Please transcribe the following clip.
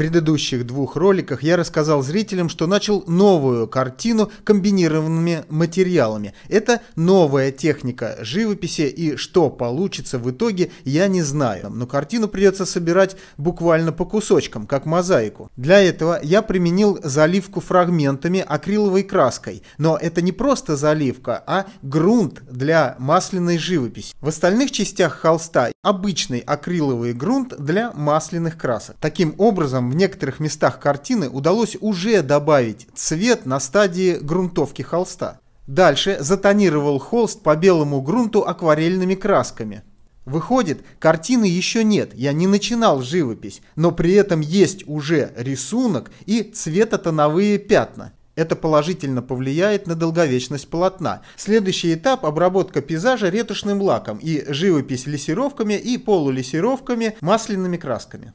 предыдущих двух роликах я рассказал зрителям, что начал новую картину комбинированными материалами. Это новая техника живописи и что получится в итоге я не знаю. Но картину придется собирать буквально по кусочкам, как мозаику. Для этого я применил заливку фрагментами акриловой краской. Но это не просто заливка, а грунт для масляной живописи. В остальных частях холста обычный акриловый грунт для масляных красок. Таким образом в некоторых местах картины удалось уже добавить цвет на стадии грунтовки холста. Дальше затонировал холст по белому грунту акварельными красками. Выходит, картины еще нет, я не начинал живопись, но при этом есть уже рисунок и цветотоновые пятна. Это положительно повлияет на долговечность полотна. Следующий этап – обработка пейзажа ретушным лаком и живопись лессировками и полулессировками масляными красками.